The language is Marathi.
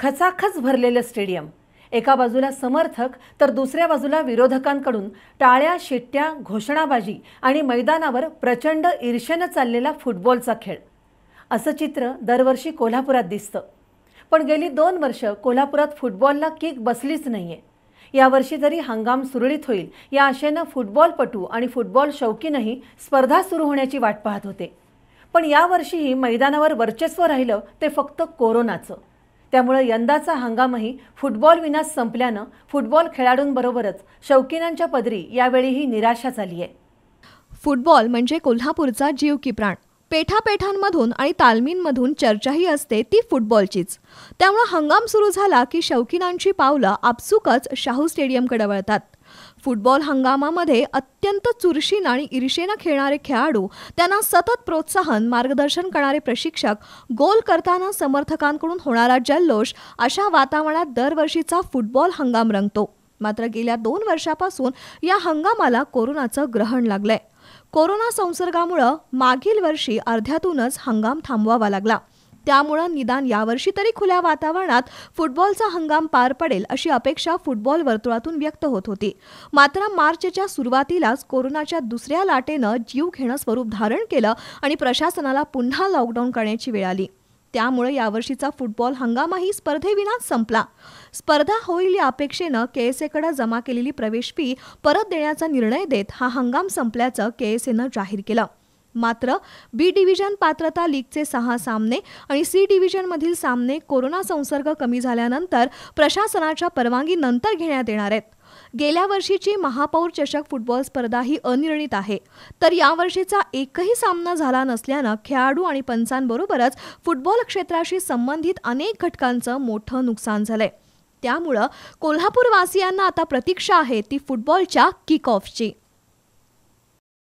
खचाखच भरलेलं स्टेडियम एका बाजूला समर्थक तर दुसऱ्या बाजूला विरोधकांकडून टाळ्या शिट्ट्या घोषणाबाजी आणि मैदानावर प्रचंड ईर्षेनं चाललेला फुटबॉलचा खेळ असं चित्र दरवर्षी कोल्हापुरात दिसतं पण गेली दोन वर्ष कोल्हापुरात फुटबॉलला किक बसलीच नाही आहे यावर्षी तरी हंगाम सुरळीत होईल या आशेनं फुटबॉलपटू आणि फुटबॉल शौकीनही स्पर्धा सुरू होण्याची वाट पाहत होते पण यावर्षीही मैदानावर वर्चस्व राहिलं ते फक्त कोरोनाचं त्यामुळे यंदाचा हंगामही फुटबॉल विनास संपल्यानं फुटबॉल खेळाडूंबरोबरच शौकीनांच्या पदरी यावेळीही निराशा झाली आहे फुटबॉल म्हणजे कोल्हापूरचा जीव की प्राण पेठापेठांमधून आणि तालमींमधून चर्चाही असते ती फुटबॉलचीच त्यामुळे हंगाम सुरू झाला की शौकीनांची पावलं आपसुकच शाहू स्टेडियमकडे वळतात फुटबॉल हंगामामध्ये अत्यंत चुरशीनं आणि ईर्षेनं खेळणारे खेळाडू त्यांना सतत प्रोत्साहन मार्गदर्शन करणारे प्रशिक्षक गोल करताना समर्थकांकडून होणारा जल्लोष अशा वातावरणात दरवर्षीचा फुटबॉल हंगाम रंगतो मात्र गेल्या दोन वर्षापासून या हंगामाला कोरोनाचं ग्रहण लागलंय कोरोना संसर्गामुळं मागील वर्षी अर्ध्यातूनच हंगाम थांबवावा लागला त्यामुळं निदान यावर्षी तरी खुल्या वातावरणात फुटबॉलचा हंगाम पार पडेल अशी अपेक्षा फुटबॉल वर्तुळातून व्यक्त होत होती मात्र मार्चच्या सुरुवातीलाच कोरोनाच्या दुसऱ्या लाटेनं जीव घेणं स्वरूप धारण केलं आणि प्रशासनाला पुन्हा लॉकडाऊन करण्याची वेळ आली त्यामुळे यावर्षीचा फुटबॉल हंगामही स्पर्धेविनाच संपला स्पर्धा होईल या अपेक्षेनं केएसएकडे जमा केलेली प्रवेश फी परत देण्याचा निर्णय देत हा हंगाम संपल्याचं एनं जाहीर केलं मात्र बी डिव्हिजन पात्रता लीगचे सहा सामने आणि सी डिव्हिजनमधील सामने कोरोना संसर्ग कमी झाल्यानंतर प्रशासनाच्या परवानगीनंतर घेण्यात येणार आहेत गेल्या वर्षीची महापौर चषक फुटबॉल स्पर्धा ही अनिर्णित आहे तर यावर्षीचा एकही सामना झाला नसल्यानं खेळाडू आणि पंचांबरोबरच फुटबॉल क्षेत्राशी संबंधित अनेक घटकांचं मोठं नुकसान झालंय त्यामुळं कोल्हापूरवासियांना आता प्रतीक्षा आहे ती फुटबॉलच्या किक ऑफची